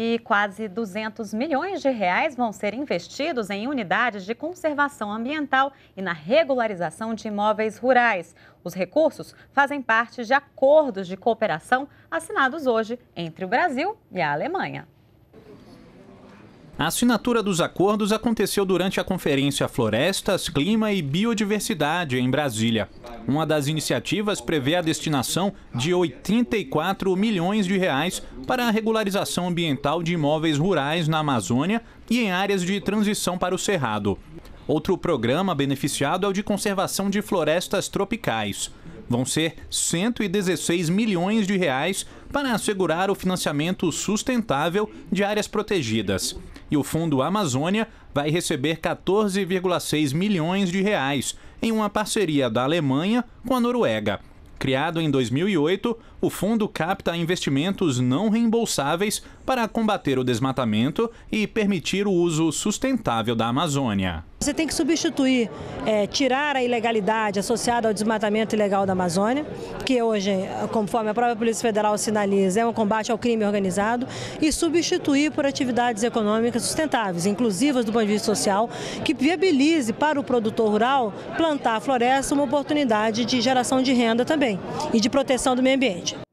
e quase 200 milhões de reais vão ser investidos em unidades de conservação ambiental e na regularização de imóveis rurais. Os recursos fazem parte de acordos de cooperação assinados hoje entre o Brasil e a Alemanha. A assinatura dos acordos aconteceu durante a Conferência Florestas, Clima e Biodiversidade em Brasília. Uma das iniciativas prevê a destinação de 84 milhões de reais para a regularização ambiental de imóveis rurais na Amazônia e em áreas de transição para o Cerrado. Outro programa beneficiado é o de conservação de florestas tropicais vão ser 116 milhões de reais para assegurar o financiamento sustentável de áreas protegidas. E o Fundo Amazônia vai receber 14,6 milhões de reais em uma parceria da Alemanha com a Noruega. Criado em 2008, o fundo capta investimentos não reembolsáveis para combater o desmatamento e permitir o uso sustentável da Amazônia. Você tem que substituir, é, tirar a ilegalidade associada ao desmatamento ilegal da Amazônia, que hoje, conforme a própria Polícia Federal sinaliza, é um combate ao crime organizado, e substituir por atividades econômicas sustentáveis, inclusivas do ponto de vista social, que viabilize para o produtor rural plantar a floresta uma oportunidade de geração de renda também e de proteção do meio ambiente.